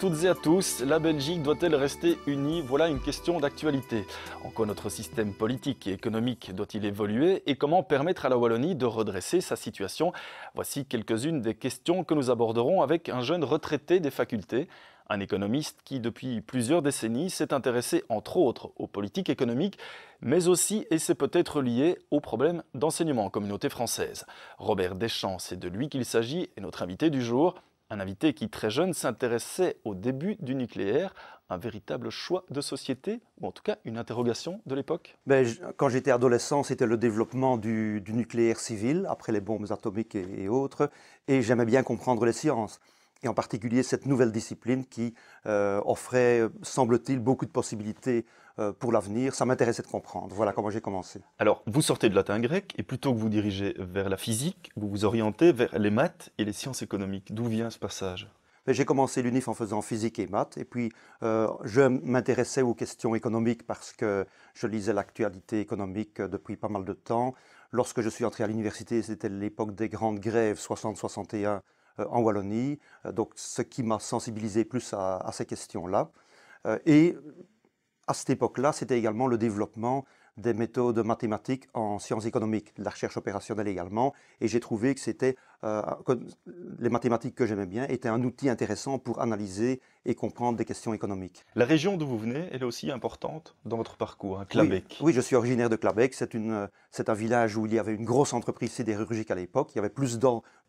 toutes et à tous. La Belgique doit-elle rester unie Voilà une question d'actualité. En quoi notre système politique et économique doit-il évoluer Et comment permettre à la Wallonie de redresser sa situation Voici quelques-unes des questions que nous aborderons avec un jeune retraité des facultés, un économiste qui, depuis plusieurs décennies, s'est intéressé entre autres aux politiques économiques, mais aussi, et c'est peut-être lié, aux problèmes d'enseignement en communauté française. Robert Deschamps, c'est de lui qu'il s'agit, et notre invité du jour. Un invité qui, très jeune, s'intéressait au début du nucléaire, un véritable choix de société, ou en tout cas une interrogation de l'époque ben, Quand j'étais adolescent, c'était le développement du, nucléaire civil, après les bombes atomiques et, autres, et j'aimais bien comprendre les sciences, et en particulier cette nouvelle discipline qui euh, offrait, euh, semble-t-il, beaucoup de possibilités euh, pour l'avenir. Ça m'intéressait de comprendre. Voilà comment j'ai commencé. Alors, vous sortez de latin grec et plutôt que vous dirigez vers la physique, vous vous orientez vers les maths et les sciences économiques. D'où vient ce passage ben, j'ai commencé l'UNIF en faisant physique et maths, et puis euh, je m'intéressais aux questions économiques parce que je lisais l'actualité économique euh, depuis pas mal de temps. Lorsque je suis entré à l'université, c'était l'époque des grandes grèves 60-61 en Wallonie, donc ce qui m'a sensibilisé plus à, à ces questions-là. et à cette époque-là, c'était également le développement des méthodes mathématiques en sciences économiques, la recherche opérationnelle également, et j'ai trouvé que euh, les mathématiques que j'aimais bien étaient un outil intéressant pour analyser et comprendre des questions économiques. La région d'où vous venez, elle est aussi importante dans votre parcours, hein, Clabec. Oui, je suis originaire de Clabec. Euh, c'est un village où il y avait une grosse entreprise sidérurgique à l'époque. Il y avait plus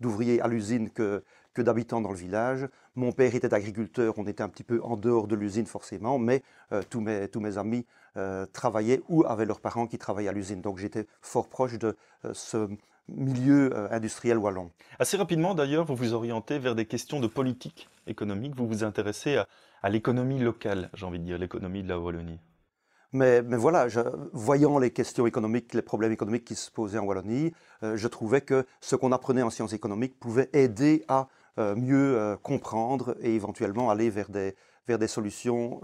d'ouvriers à l'usine que, que d'habitants dans le village. Mon père était agriculteur, on était un petit peu en dehors de l'usine forcément, mais euh, tous, mes, tous mes amis euh, travaillaient ou avaient leurs parents qui travaillaient à l'usine. Donc j'étais fort proche de ce, milieu euh, industriel wallon. Assez rapidement d'ailleurs, vous vous orientez vers des questions de politique économique, vous vous intéressez à, l'économie locale, j'ai envie de dire, l'économie de la Wallonie. Mais, mais voilà, voyant les questions économiques, les problèmes économiques qui se posaient en Wallonie, euh, je trouvais que ce qu'on apprenait en sciences économiques pouvait aider à euh, mieux comprendre et éventuellement aller vers des, vers des solutions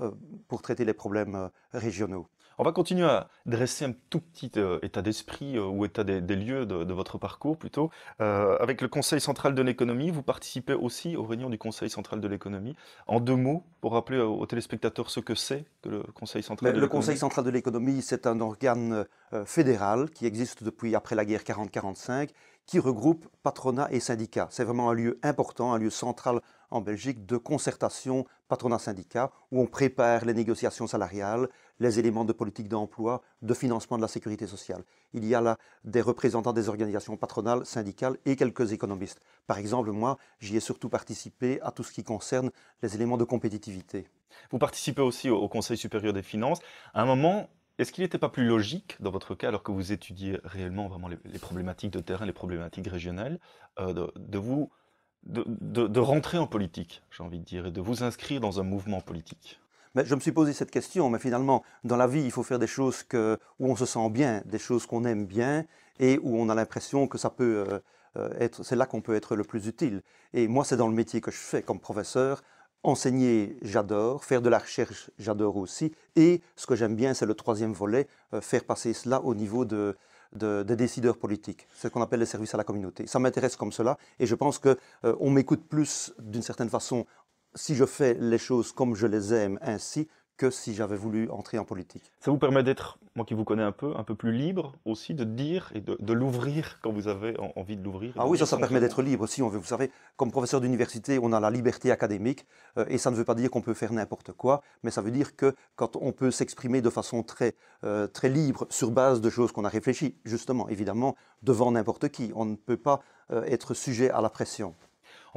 pour traiter les problèmes régionaux. On va continuer à dresser un tout petit euh, état d'esprit euh, ou état des, lieux de, votre parcours plutôt. Euh, avec le Conseil central de l'économie, vous participez aussi aux réunions du Conseil central de l'économie. En deux mots, pour rappeler aux téléspectateurs ce que c'est que le Conseil central de l'économie. Le Conseil central de l'économie, c'est un organe fédéral qui existe depuis après la guerre 40-45 qui regroupe patronat et syndicats. C'est vraiment un lieu important, un lieu central en Belgique de concertation patronat-syndicat où on prépare les négociations salariales, les éléments de politique d'emploi, de financement de la sécurité sociale. Il y a là des représentants des organisations patronales, syndicales et quelques économistes. Par exemple, moi, j'y ai surtout participé à tout ce qui concerne les éléments de compétitivité. Vous participez aussi au Conseil supérieur des finances. À un moment, est-ce qu'il n'était pas plus logique, dans votre cas, alors que vous étudiez réellement vraiment les, problématiques de terrain, les problématiques régionales, euh, de vous de, rentrer en politique, j'ai envie de dire, et de vous inscrire dans un mouvement politique mais je me suis posé cette question, mais finalement, dans la vie, il faut faire des choses où on se sent bien, des choses qu'on aime bien, et où on a l'impression que ça peut euh, être, c'est là qu'on peut être le plus utile. Et moi, c'est dans le métier que je fais comme professeur. Enseigner, j'adore. Faire de la recherche, j'adore aussi. Et ce que j'aime bien, c'est le troisième volet, euh, faire passer cela au niveau de, de, des décideurs politiques, ce qu'on appelle les services à la communauté. Ça m'intéresse comme cela et je pense qu'on euh, m'écoute plus d'une certaine façon si je fais les choses comme je les aime ainsi que si j'avais voulu entrer en politique. Ça vous permet d'être, moi qui vous connais un peu, un peu plus libre aussi, de dire et de, l'ouvrir quand vous avez envie de l'ouvrir Ah oui, ça, ça permet d'être libre aussi. On veut, vous savez, comme professeur d'université, on a la liberté académique euh, et ça ne veut pas dire qu'on peut faire n'importe quoi, mais ça veut dire que quand on peut s'exprimer de façon très, euh, libre sur base de choses qu'on a réfléchies, justement, évidemment, devant n'importe qui, on ne peut pas euh, être sujet à la pression.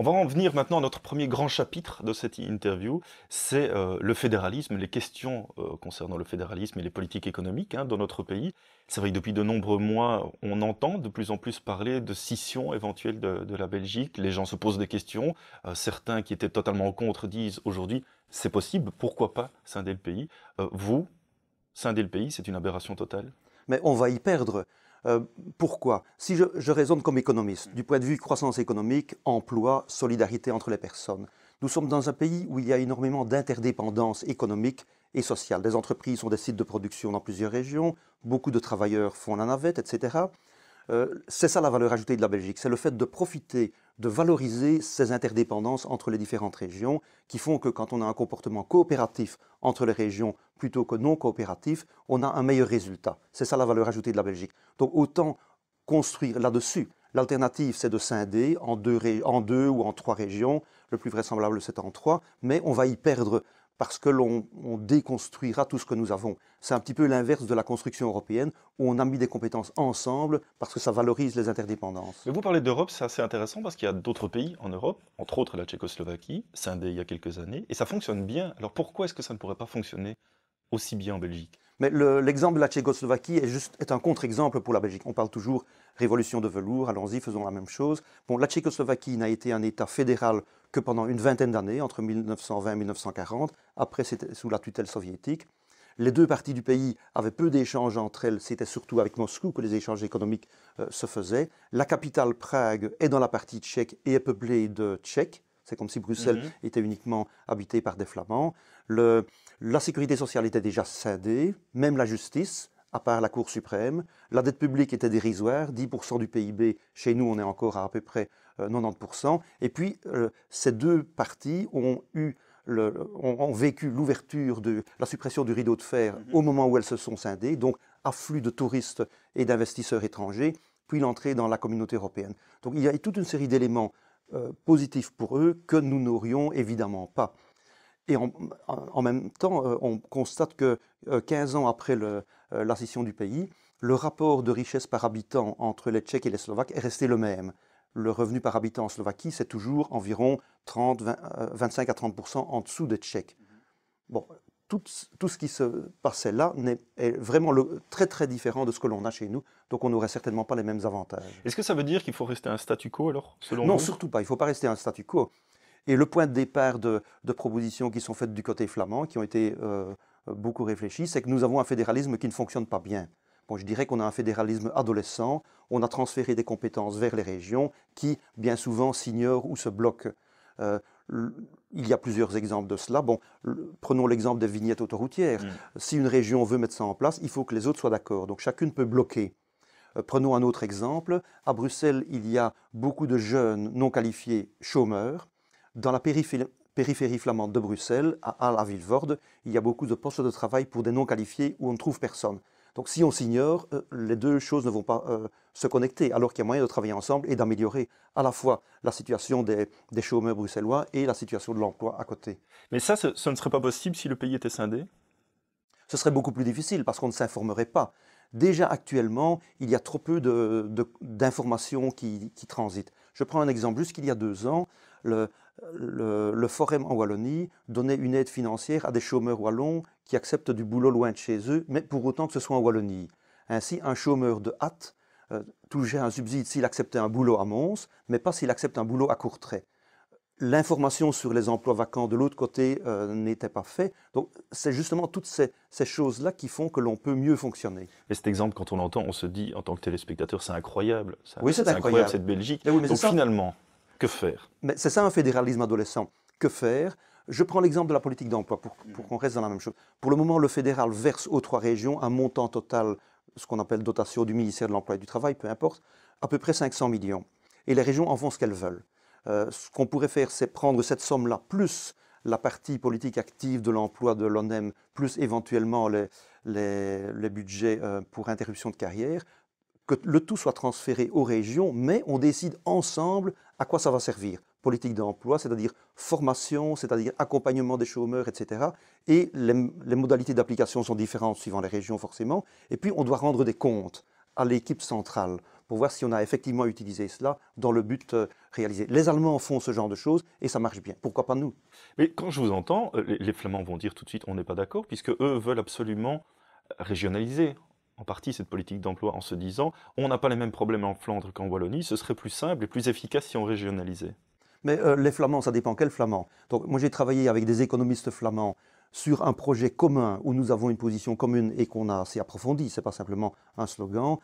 On va en venir maintenant à notre premier grand chapitre de cette interview, c'est euh, le fédéralisme, les questions euh, concernant le fédéralisme et les politiques économiques hein, dans notre pays. C'est vrai que depuis de nombreux mois, on entend de plus en plus parler de scission éventuelle de, la Belgique. Les gens se posent des questions. Euh, certains qui étaient totalement contre disent aujourd'hui, c'est possible, pourquoi pas scinder le pays Vous, scinder le pays, c'est une aberration totale Mais on va y perdre. Euh, pourquoi Si je, raisonne comme économiste, du point de vue croissance économique, emploi, solidarité entre les personnes, nous sommes dans un pays où il y a énormément d'interdépendance économique et sociale. Des entreprises ont des sites de production dans plusieurs régions, beaucoup de travailleurs font la navette, etc. Euh, c'est ça la valeur ajoutée de la Belgique, c'est le fait de profiter de valoriser ces interdépendances entre les différentes régions, qui font que quand on a un comportement coopératif entre les régions plutôt que non coopératif, on a un meilleur résultat. C'est ça la valeur ajoutée de la Belgique. Donc autant construire là-dessus. L'alternative, c'est de scinder en deux, en ou en trois régions. Le plus vraisemblable, c'est en trois. Mais on va y perdre parce que l'on déconstruira tout ce que nous avons. C'est un petit peu l'inverse de la construction européenne, où on a mis des compétences ensemble parce que ça valorise les interdépendances. Mais vous parlez d'Europe, c'est assez intéressant parce qu'il y a d'autres pays en Europe, entre autres la Tchécoslovaquie, c'est scindée il y a quelques années, et ça fonctionne bien. Alors pourquoi est-ce que ça ne pourrait pas fonctionner aussi bien en Belgique mais l'exemple de la Tchécoslovaquie est, juste, est un contre-exemple pour la Belgique. On parle toujours révolution de velours, allons-y, faisons la même chose. Bon, la Tchécoslovaquie n'a été un État fédéral que pendant une vingtaine d'années, entre 1920 et 1940, après c'était sous la tutelle soviétique, les deux parties du pays avaient peu d'échanges entre elles, c'était surtout avec Moscou que les échanges économiques euh, se faisaient. La capitale Prague est dans la partie tchèque et est peuplée de Tchèques, c'est comme si Bruxelles mhm. était uniquement habitée par des Flamands. la sécurité sociale était déjà scindée, même la justice, à part la Cour suprême. La dette publique était dérisoire, 10% du PIB. Chez nous, on est encore à peu près 90%. Euh, et puis, euh, ces deux parties ont ont, vécu l'ouverture de la suppression du rideau de fer mhm. au moment où elles se sont scindées, donc afflux de touristes et d'investisseurs étrangers, puis l'entrée dans la communauté européenne. Donc il y a toute une série d'éléments euh, positifs pour eux que nous n'aurions évidemment pas. Et en, même temps, on constate que 15 ans après la scission du pays, le rapport de richesse par habitant entre les Tchèques et les Slovaques est resté le même le revenu par habitant en Slovaquie, c'est toujours environ 30, 25 euh, à 30 en dessous des Tchèques. Mhm. Bon, tout, ce qui se passait là est, vraiment très très différent de ce que l'on a chez nous, donc on n'aurait certainement pas les mêmes avantages. Est-ce que ça veut dire qu'il faut rester un statu quo alors selon Non, surtout pas, il ne faut pas rester un statu quo. Et le point de départ de, propositions qui sont faites du côté flamand, qui ont été euh, beaucoup réfléchies, c'est que nous avons un fédéralisme qui ne fonctionne pas bien je dirais qu'on a un fédéralisme adolescent, on a transféré des compétences vers les régions qui, bien souvent, s'ignorent ou se bloquent. Euh, il y a plusieurs exemples de cela. prenons l'exemple des vignettes autoroutières. Mm. Si une région veut mettre ça en place, il faut que les autres soient d'accord. Donc chacune peut bloquer. Euh, prenons un autre exemple. À Bruxelles, il y a beaucoup de jeunes non qualifiés chômeurs. Dans la périphérie, flamande de Bruxelles, à, à la il y a beaucoup de postes de travail pour des non qualifiés où on ne trouve personne. Donc si on s'ignore, euh, les deux choses ne vont pas euh, se connecter, alors qu'il y a moyen de travailler ensemble et d'améliorer à la fois la situation des, chômeurs bruxellois et la situation de l'emploi à côté. Mais ça, ce, ne serait pas possible si le pays était scindé Ce serait beaucoup plus difficile parce qu'on ne s'informerait pas. Déjà actuellement, il y a trop peu d'informations qui, transitent. Je prends un exemple, Jusqu'il y a deux ans, le, le, forum en Wallonie donnait une aide financière à des chômeurs wallons qui acceptent du boulot loin de chez eux, mais pour autant que ce soit en Wallonie. Ainsi, un chômeur de hâte euh, touchait un subside s'il acceptait un boulot à Mons, mais pas s'il accepte un boulot à Courtrai. L'information sur les emplois vacants de l'autre côté euh, n'était pas faite. Donc, c'est justement toutes ces, choses-là qui font que l'on peut mieux fonctionner. Et cet exemple, quand on l'entend, on se dit, en tant que téléspectateur, c'est incroyable. Oui, c'est incroyable. cette Belgique. Eh mais Donc, finalement, que faire Mais c'est ça un fédéralisme adolescent. Que faire je prends l'exemple de la politique d'emploi pour, qu'on reste dans la même chose. Pour le moment, le fédéral verse aux trois régions un montant total, ce qu'on appelle dotation du ministère de l'Emploi et du Travail, peu importe, à peu près 500 millions. Et les régions en font ce qu'elles veulent. Euh, ce qu'on pourrait faire, c'est prendre cette somme-là, plus la partie politique active de l'emploi de l'ONEM, plus éventuellement les, les, budgets euh, pour interruption de carrière, que le tout soit transféré aux régions, mais on décide ensemble à quoi ça va servir Politique d'emploi, c'est-à-dire formation, c'est-à-dire accompagnement des chômeurs, etc. Et les, modalités d'application sont différentes suivant les régions forcément. Et puis on doit rendre des comptes à l'équipe centrale pour voir si on a effectivement utilisé cela dans le but euh, réalisé. Les Allemands font ce genre de choses et ça marche bien. Pourquoi pas nous Mais quand je vous entends, euh, les Flamands vont dire tout de suite on n'est pas d'accord puisque eux veulent absolument régionaliser en partie cette politique d'emploi en se disant on n'a pas les mêmes problèmes en Flandre qu'en Wallonie, ce serait plus simple et plus efficace si on régionalisait. Mais euh, les Flamands, ça dépend quels Flamands. Donc moi j'ai travaillé avec des économistes flamands sur un projet commun où nous avons une position commune et qu'on a assez approfondie, n'est pas simplement un slogan,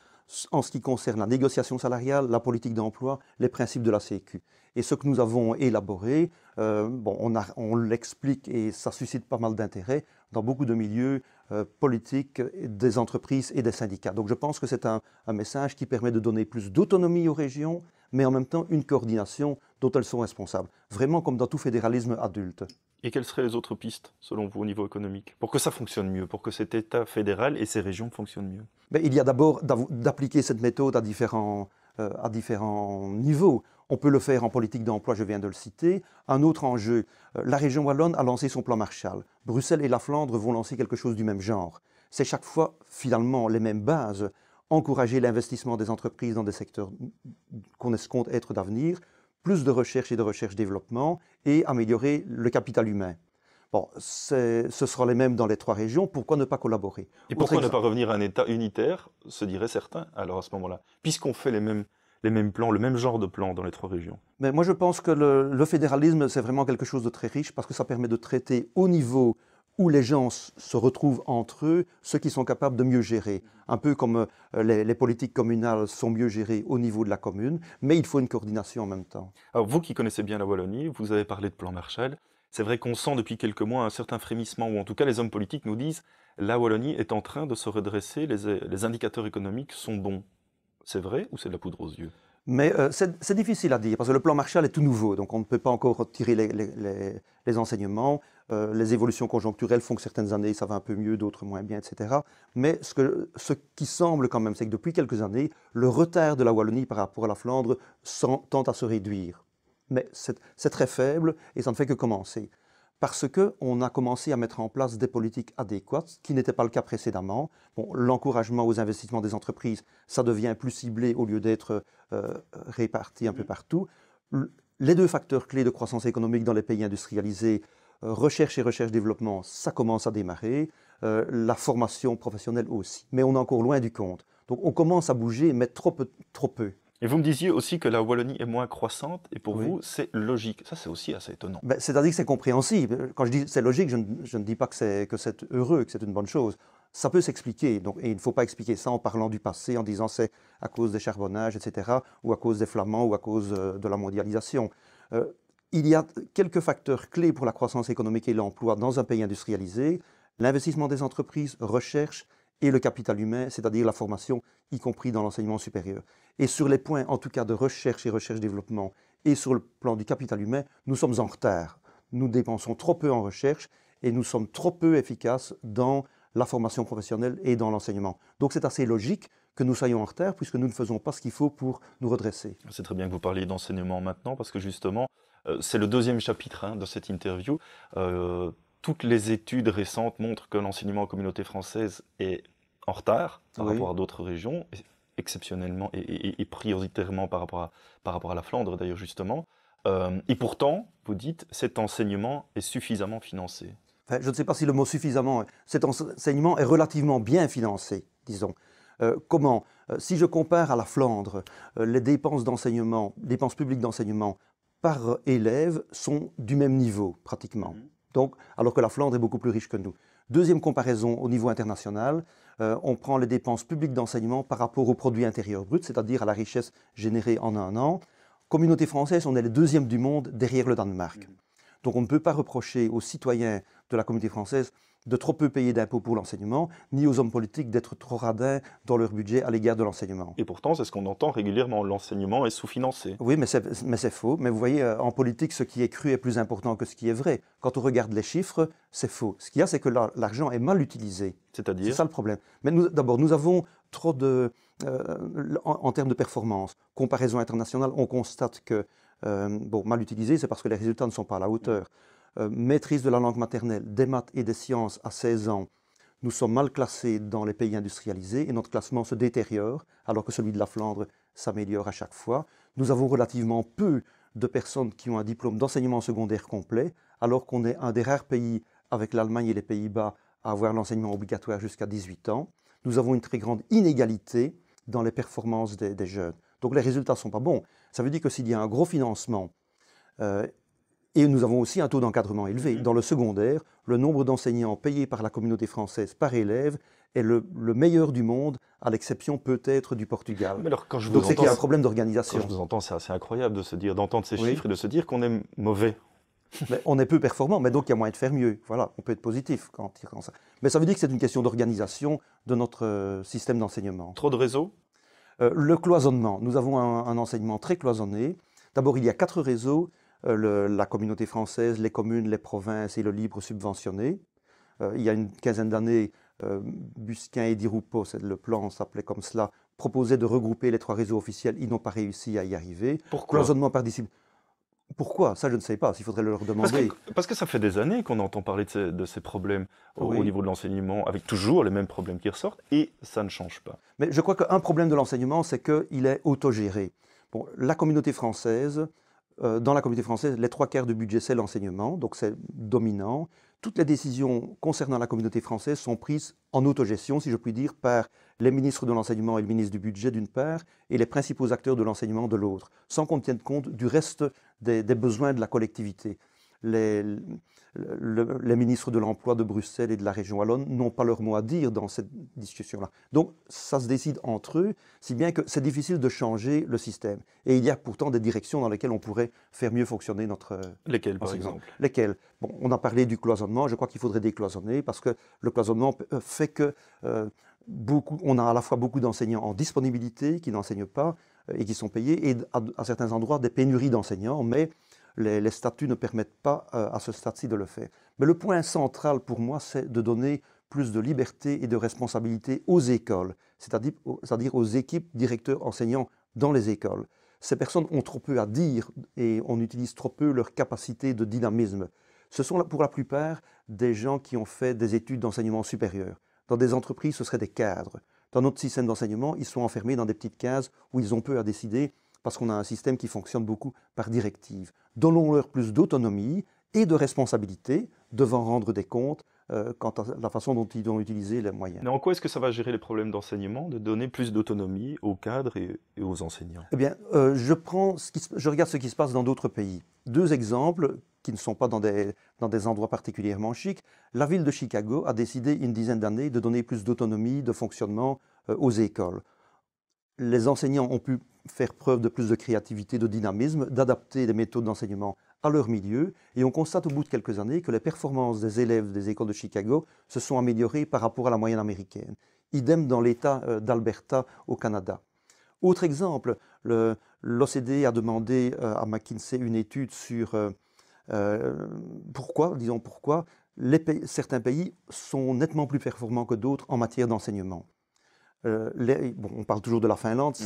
en ce qui concerne la négociation salariale, la politique d'emploi, les principes de la C.E.Q. Et ce que nous avons élaboré, euh, bon, on, l'explique et ça suscite pas mal d'intérêt dans beaucoup de milieux euh, politiques, des entreprises et des syndicats. Donc je pense que c'est un, message qui permet de donner plus d'autonomie aux régions, mais en même temps une coordination dont elles sont responsables. Vraiment comme dans tout fédéralisme adulte. Et quelles seraient les autres pistes, selon vous, au niveau économique, pour que ça fonctionne mieux, pour que cet État fédéral et ces régions fonctionnent mieux ben, Il y a d'abord d'appliquer cette méthode à différents, euh, à différents niveaux. On peut le faire en politique d'emploi, je viens de le citer. Un autre enjeu, euh, la région Wallonne a lancé son plan Marshall. Bruxelles et la Flandre vont lancer quelque chose du même genre. C'est chaque fois finalement les mêmes bases. Encourager l'investissement des entreprises dans des secteurs qu'on escompte être d'avenir, plus de recherche et de recherche-développement et améliorer le capital humain. Bon, ce sera les mêmes dans les trois régions, pourquoi ne pas collaborer Et pourquoi ne pas revenir à un État unitaire, se diraient certains alors à ce moment-là, puisqu'on fait les mêmes les mêmes plans, le même genre de plans dans les trois régions. Mais moi, je pense que le, fédéralisme, c'est vraiment quelque chose de très riche parce que ça permet de traiter au niveau où les gens se retrouvent entre eux, ceux qui sont capables de mieux gérer. Un peu comme euh, les, politiques communales sont mieux gérées au niveau de la commune, mais il faut une coordination en même temps. Alors vous qui connaissez bien la Wallonie, vous avez parlé de plan Marshall. C'est vrai qu'on sent depuis quelques mois un certain frémissement, ou en tout cas les hommes politiques nous disent la Wallonie est en train de se redresser, les indicateurs économiques sont bons. C'est vrai ou c'est de la poudre aux yeux mais euh, c'est difficile à dire, parce que le plan Marshall est tout nouveau, donc on ne peut pas encore tirer les, enseignements. Euh, les évolutions conjoncturelles font que certaines années, ça va un peu mieux, d'autres moins bien, etc. Mais ce, ce qui semble quand même, c'est que depuis quelques années, le retard de la Wallonie par rapport à la Flandre tend à se réduire. Mais c'est très faible et ça ne fait que commencer parce qu'on a commencé à mettre en place des politiques adéquates, ce qui n'était pas le cas précédemment. L'encouragement aux investissements des entreprises, ça devient plus ciblé au lieu d'être euh, réparti un peu mm. partout. Les deux facteurs clés de croissance économique dans les pays industrialisés, euh, recherche et recherche-développement, ça commence à démarrer, euh, la formation professionnelle aussi. Mais on est encore loin du compte. Donc on commence à bouger, mais Trop peu. Et vous me disiez aussi que la Wallonie est moins croissante, et pour vous, c'est logique. Ça, c'est aussi assez étonnant. Ben, c'est-à-dire que c'est compréhensible. Quand je dis c'est logique, je ne, dis pas que c'est heureux, que c'est une bonne chose. Ça peut s'expliquer, et il ne faut pas expliquer ça en parlant du passé, en disant c'est à cause des charbonnages, etc., ou à cause des Flamands, ou à cause euh, de la mondialisation. Euh, il y a quelques facteurs clés pour la croissance économique et l'emploi dans un pays industrialisé. L'investissement des entreprises, recherche, et le capital humain, c'est-à-dire la formation, y compris dans l'enseignement supérieur. Et sur les points, en tout cas, de recherche et recherche-développement, et sur le plan du capital humain, nous sommes en retard. Nous dépensons trop peu en recherche et nous sommes trop peu efficaces dans la formation professionnelle et dans l'enseignement. Donc c'est assez logique que nous soyons en retard puisque nous ne faisons pas ce qu'il faut pour nous redresser. C'est très bien que vous parliez d'enseignement maintenant parce que justement, euh, c'est le deuxième chapitre hein, de cette interview. Euh, toutes les études récentes montrent que l'enseignement en communauté française est en retard par rapport à d'autres régions, exceptionnellement et, prioritairement par rapport à, la Flandre d'ailleurs justement. Euh, et pourtant, vous dites, cet enseignement est suffisamment financé. je ne sais pas si le mot suffisamment, cet enseignement est relativement bien financé, disons. Euh, comment euh, Si je compare à la Flandre, les dépenses d'enseignement, dépenses publiques d'enseignement par élève sont du même niveau pratiquement. Mhm. Donc, alors que la Flandre est beaucoup plus riche que nous. Deuxième comparaison au niveau international, euh, on prend les dépenses publiques d'enseignement par rapport au produit intérieur brut, c'est-à-dire à la richesse générée en un an. Communauté française, on est le deuxième du monde derrière le Danemark. Mm-hmm. Donc on ne peut pas reprocher aux citoyens de la communauté française de trop peu payer d'impôts pour l'enseignement, ni aux hommes politiques d'être trop radins dans leur budget à l'égard de l'enseignement. Et pourtant, c'est ce qu'on entend régulièrement, l'enseignement est sous-financé. Oui, mais c'est faux. Mais vous voyez, euh, en politique, ce qui est cru est plus important que ce qui est vrai. Quand on regarde les chiffres, c'est faux. Ce qu'il y a, c'est que l'argent est mal utilisé. C'est-à-dire C'est ça le problème. Mais d'abord, nous avons trop de... Euh, en, termes de performance, comparaison internationale, on constate que, euh, bon, mal utilisé, c'est parce que les résultats ne sont pas à la hauteur. Euh, maîtrise de la langue maternelle, des maths et des sciences à 16 ans, nous sommes mal classés dans les pays industrialisés et notre classement se détériore, alors que celui de la Flandre s'améliore à chaque fois. Nous avons relativement peu de personnes qui ont un diplôme d'enseignement secondaire complet, alors qu'on est un des rares pays, avec l'Allemagne et les Pays-Bas, à avoir l'enseignement obligatoire jusqu'à 18 ans. Nous avons une très grande inégalité dans les performances des, jeunes. Donc les résultats ne sont pas bons. Ça veut dire que s'il y a un gros financement, euh, et nous avons aussi un taux d'encadrement élevé. Mm. Dans le secondaire, le nombre d'enseignants payés par la communauté française par élève est le, meilleur du monde, à l'exception peut-être du Portugal. Mais alors, quand je Donc c'est qu'il y a un problème d'organisation. Quand je vous entends, c'est assez incroyable de se dire, d'entendre ces chiffres et de se dire qu'on est mauvais. on est peu performant, mais donc il y a moyen de faire mieux. Voilà, on peut être positif quand, quand ça. Mais ça veut dire que c'est une question d'organisation de notre euh, système d'enseignement. Trop de réseaux euh, Le cloisonnement. Nous avons un, un enseignement très cloisonné. D'abord, il y a quatre réseaux euh, la communauté française, les communes, les provinces et le libre subventionné. Euh, il y a une quinzaine d'années, euh, Busquin et Di le plan s'appelait comme cela, proposaient de regrouper les trois réseaux officiels. Ils n'ont pas réussi à y arriver. Pourquoi Cloisonnement par discipline. Pourquoi Ça, je ne sais pas. Il faudrait leur demander. Parce que, ça fait des années qu'on entend parler de ces, problèmes au, niveau de l'enseignement, avec toujours les mêmes problèmes qui ressortent, et ça ne change pas. Mais je crois qu'un problème de l'enseignement, c'est qu'il est autogéré. Bon, la communauté française, euh, dans la communauté française, les trois quarts du budget, c'est l'enseignement, donc c'est dominant. Toutes les décisions concernant la communauté française sont prises en autogestion, si je puis dire, par les ministres de l'enseignement et le ministre du budget d'une part, et les principaux acteurs de l'enseignement de l'autre, sans qu'on tienne compte du reste des, des besoins de la collectivité les, ministres de l'Emploi de Bruxelles et de la région Wallonne n'ont pas leur mot à dire dans cette discussion-là. Donc ça se décide entre eux, si bien que c'est difficile de changer le système. Et il y a pourtant des directions dans lesquelles on pourrait faire mieux fonctionner notre... Lesquelles, par exemple, Lesquelles Bon, on a parlé du cloisonnement, je crois qu'il faudrait décloisonner, parce que le cloisonnement euh, fait que... Euh, beaucoup, on a à la fois beaucoup d'enseignants en disponibilité qui n'enseignent pas euh, et qui sont payés, et à certains endroits des pénuries d'enseignants, mais les, statuts ne permettent pas euh, à ce stade-ci de le faire. Mais le point central pour moi, c'est de donner plus de liberté et de responsabilité aux écoles, c'est-à-dire aux équipes directeurs enseignants dans les écoles. Ces personnes ont trop peu à dire et on utilise trop peu leur capacité de dynamisme. Ce sont pour la plupart des gens qui ont fait des études d'enseignement supérieur. Dans des entreprises, ce seraient des cadres. Dans notre système d'enseignement, ils sont enfermés dans des petites cases où ils ont peu à décider parce qu'on a un système qui fonctionne beaucoup par directive. Donnons-leur plus d'autonomie et de responsabilité, devant rendre des comptes euh, quant à la façon dont ils ont utilisé les moyens. Mais en quoi est-ce que ça va gérer les problèmes d'enseignement, de donner plus d'autonomie aux cadres et, aux enseignants Eh bien, euh, je, regarde ce qui se passe dans d'autres pays. Deux exemples qui ne sont pas dans des, endroits particulièrement chics. La ville de Chicago a décidé une dizaine d'années de donner plus d'autonomie de fonctionnement euh, aux écoles. Les enseignants ont pu faire preuve de plus de créativité, de dynamisme, d'adapter les méthodes d'enseignement à leur milieu. Et on constate au bout de quelques années que les performances des élèves des écoles de Chicago se sont améliorées par rapport à la moyenne américaine. Idem dans l'État euh, d'Alberta au Canada. Autre exemple, l'OCDE a demandé euh, à McKinsey une étude sur euh, pourquoi, disons pourquoi, certains pays sont nettement plus performants que d'autres en matière d'enseignement. Euh, on parle toujours de la Finlande, qui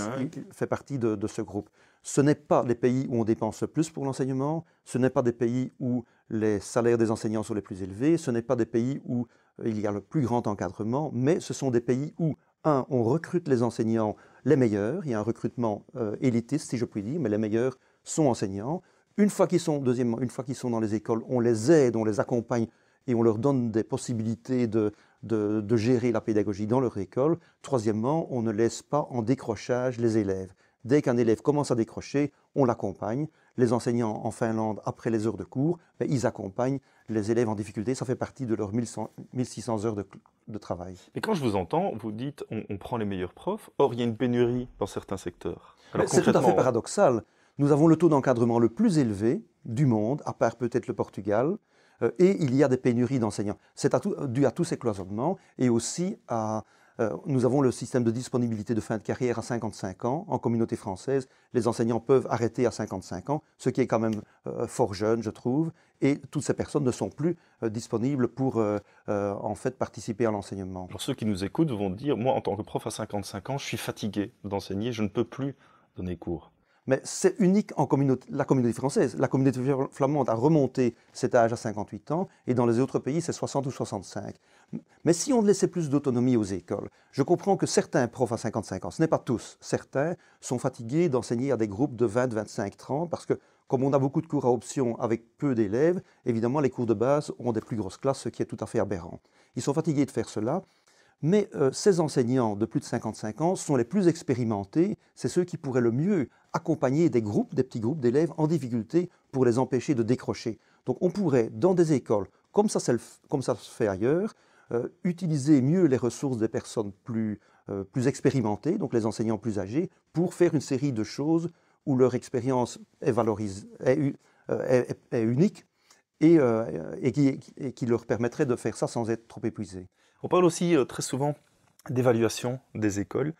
fait partie de, ce groupe. Ce n'est pas des pays où on dépense le plus pour l'enseignement, ce n'est pas des pays où les salaires des enseignants sont les plus élevés, ce n'est pas des pays où euh, il y a le plus grand encadrement, mais ce sont des pays où, un, on recrute les enseignants les meilleurs, il y a un recrutement euh, élitiste si je puis dire, mais les meilleurs sont enseignants. Une fois qu'ils sont, deuxièmement, une fois qu'ils sont dans les écoles, on les aide, on les accompagne et on leur donne des possibilités de, de, gérer la pédagogie dans leur école. Troisièmement, on ne laisse pas en décrochage les élèves. Dès qu'un élève commence à décrocher, on l'accompagne. Les enseignants en Finlande, après les heures de cours, ben, ils accompagnent les élèves en difficulté. Ça fait partie de leurs 1600 heures de, travail. Et quand je vous entends, vous dites on, on prend les meilleurs profs, or il y a une pénurie dans certains secteurs. C'est tout à fait paradoxal. Nous avons le taux d'encadrement le plus élevé du monde, à part peut-être le Portugal. Euh, et il y a des pénuries d'enseignants. C'est dû à tous ces cloisonnements et aussi à euh, nous avons le système de disponibilité de fin de carrière à 55 ans. En communauté française, les enseignants peuvent arrêter à 55 ans, ce qui est quand même euh, fort jeune, je trouve. Et toutes ces personnes ne sont plus disponibles pour, en fait, participer à l'enseignement. Alors ceux qui nous écoutent vont dire, moi, en tant que prof à 55 ans, je suis fatigué d'enseigner, je ne peux plus donner cours. Mais c'est unique en la communauté française. La communauté flamande a remonté cet âge à 58 ans, et dans les autres pays, c'est 60 ou 65. Mais si on laissait plus d'autonomie aux écoles, je comprends que certains profs à 55 ans, ce n'est pas tous, certains sont fatigués d'enseigner à des groupes de 20, 25, 30, parce que comme on a beaucoup de cours à option avec peu d'élèves, évidemment, les cours de base ont des plus grosses classes, ce qui est tout à fait aberrant. Ils sont fatigués de faire cela, mais euh, ces enseignants de plus de 55 ans sont les plus expérimentés, c'est ceux qui pourraient le mieux accompagner des groupes, des petits groupes d'élèves en difficulté pour les empêcher de décrocher. Donc on pourrait, dans des écoles, comme ça, comme ça se fait ailleurs, euh, utiliser mieux les ressources des personnes plus, euh, plus expérimentées, donc les enseignants plus âgés, pour faire une série de choses où leur expérience est, euh, est, unique et, qui, leur permettrait de faire ça sans être trop épuisé. On parle aussi très souvent d'évaluation des écoles,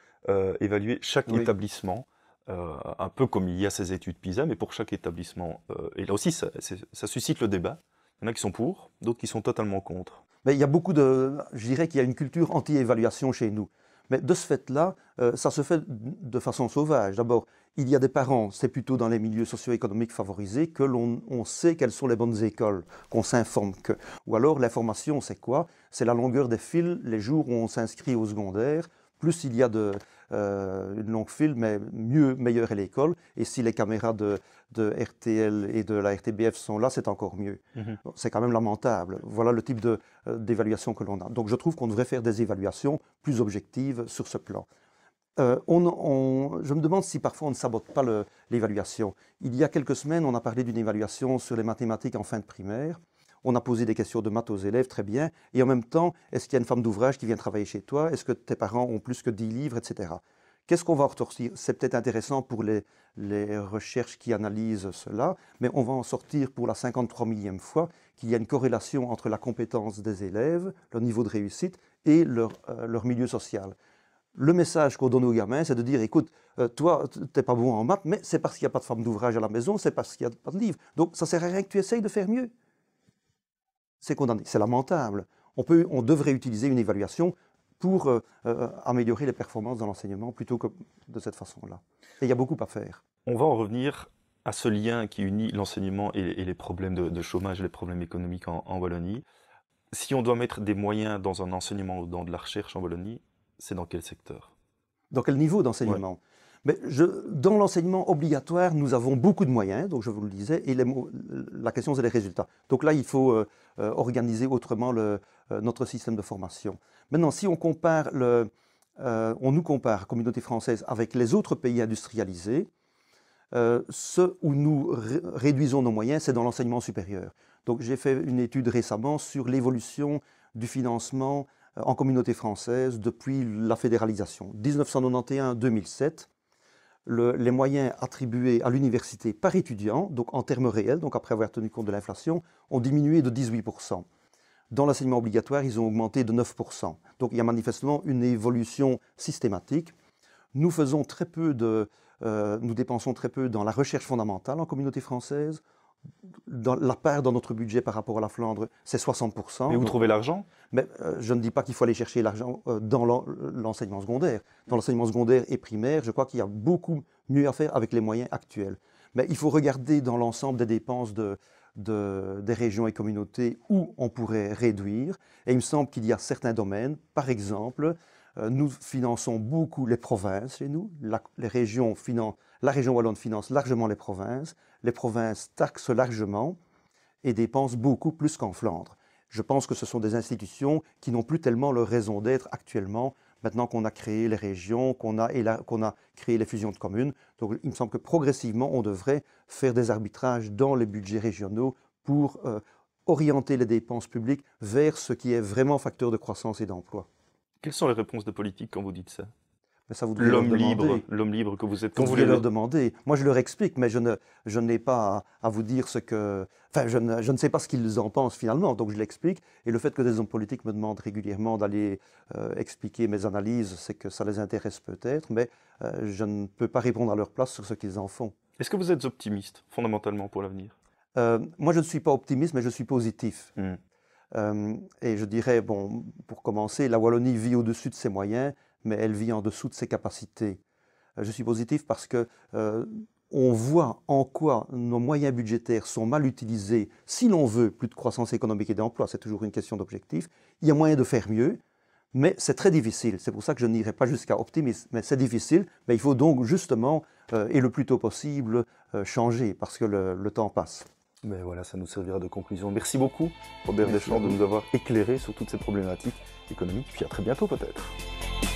évaluer chaque établissement. Euh, un peu comme il y a ces études PISA, mais pour chaque établissement. Euh, et là aussi, ça, suscite le débat. Il y en a qui sont pour, d'autres qui sont totalement contre. Mais il y a beaucoup de... Je dirais qu'il y a une culture anti-évaluation chez nous. Mais de ce fait-là, euh, ça se fait de façon sauvage. D'abord, il y a des parents, c'est plutôt dans les milieux socio-économiques favorisés que l'on sait quelles sont les bonnes écoles, qu'on s'informe que. Ou alors l'information, c'est quoi C'est la longueur des fils, les jours où on s'inscrit au secondaire, plus il y a de, euh, une longue file, mais mieux, meilleure est l'école. Et si les caméras de, RTL et de la RTBF sont là, c'est encore mieux. Mhm. C'est quand même lamentable. Voilà le type euh, d'évaluation que l'on a. Donc je trouve qu'on devrait faire des évaluations plus objectives sur ce plan. Euh, je me demande si parfois on ne sabote pas l'évaluation. Il y a quelques semaines, on a parlé d'une évaluation sur les mathématiques en fin de primaire on a posé des questions de maths aux élèves, très bien, et en même temps, est-ce qu'il y a une femme d'ouvrage qui vient travailler chez toi Est-ce que tes parents ont plus que 10 livres, etc. Qu'est-ce qu'on va ressortir C'est peut-être intéressant pour les, recherches qui analysent cela, mais on va en sortir pour la 53 millième fois qu'il y a une corrélation entre la compétence des élèves, leur niveau de réussite et leur, euh, milieu social. Le message qu'on donne aux gamins, c'est de dire, écoute, euh, toi, tu n'es pas bon en maths, mais c'est parce qu'il n'y a pas de femme d'ouvrage à la maison, c'est parce qu'il n'y a pas de livres. Donc, ça ne sert à rien que tu essayes de faire mieux c'est lamentable. On, peut, on devrait utiliser une évaluation pour euh, euh, améliorer les performances dans l'enseignement plutôt que de cette façon-là. il y a beaucoup à faire. On va en revenir à ce lien qui unit l'enseignement et, les problèmes de, de, chômage, les problèmes économiques en, Wallonie. Si on doit mettre des moyens dans un enseignement ou dans de la recherche en Wallonie, c'est dans quel secteur Dans quel niveau d'enseignement mais dans l'enseignement obligatoire, nous avons beaucoup de moyens, donc je vous le disais, et la question c'est les résultats. Donc là, il faut euh, euh, organiser autrement euh, notre système de formation. Maintenant, si on compare, on nous compare, communauté française, avec les autres pays industrialisés, ce où nous réduisons nos moyens, c'est dans l'enseignement supérieur. Donc j'ai fait une étude récemment sur l'évolution du financement en communauté française depuis la fédéralisation, 1991-2007 les moyens attribués à l'université par étudiant, donc en termes réels, donc après avoir tenu compte de l'inflation, ont diminué de 18%. Dans l'enseignement obligatoire, ils ont augmenté de 9%. Donc il y a manifestement une évolution systématique. Nous faisons très peu euh, nous dépensons très peu dans la recherche fondamentale en communauté française dans la part dans notre budget par rapport à la Flandre, c'est 60%. Mais vous trouvez l'argent Mais euh, je ne dis pas qu'il faut aller chercher l'argent euh, dans l'enseignement secondaire. Dans l'enseignement secondaire et primaire, je crois qu'il y a beaucoup mieux à faire avec les moyens actuels. Mais il faut regarder dans l'ensemble des dépenses de, des régions et communautés où on pourrait réduire. Et il me semble qu'il y a certains domaines, par exemple, euh, nous finançons beaucoup les provinces chez nous. La, les régions la région wallonne finance largement les provinces les provinces taxent largement et dépensent beaucoup plus qu'en Flandre. Je pense que ce sont des institutions qui n'ont plus tellement leur raison d'être actuellement, maintenant qu'on a créé les régions, qu'on a, qu'on a créé les fusions de communes. Donc il me semble que progressivement, on devrait faire des arbitrages dans les budgets régionaux pour euh, orienter les dépenses publiques vers ce qui est vraiment facteur de croissance et d'emploi. Quelles sont les réponses de politique quand vous dites ça mais ça, vous l'homme libre, l'homme libre que vous êtes. Quand vous voulez leur demander. Moi, je leur explique, mais je ne, je n'ai pas à, vous dire ce que, enfin, je ne, je ne sais pas ce qu'ils en pensent finalement, donc je l'explique. Et le fait que des hommes politiques me demandent régulièrement d'aller euh, expliquer mes analyses, c'est que ça les intéresse peut-être, mais euh, je ne peux pas répondre à leur place sur ce qu'ils en font. Est-ce que vous êtes optimiste fondamentalement pour l'avenir euh, Moi, je ne suis pas optimiste, mais je suis positif. Hmm. et je dirais, bon, pour commencer, la Wallonie vit au-dessus de ses moyens mais elle vit en dessous de ses capacités. Euh, je suis positif parce que euh, on voit en quoi nos moyens budgétaires sont mal utilisés si l'on veut plus de croissance économique et d'emploi, c'est toujours une question d'objectif. Il y a moyen de faire mieux, mais c'est très difficile. C'est pour ça que je n'irai pas jusqu'à optimisme, mais c'est difficile. Mais il faut donc justement, euh, et le plus tôt possible, changer parce que le, temps passe. Mais voilà, ça nous servira de conclusion. Merci beaucoup, Robert Deschamps, de nous avoir éclairé sur toutes ces problématiques économiques. Puis à très bientôt peut-être.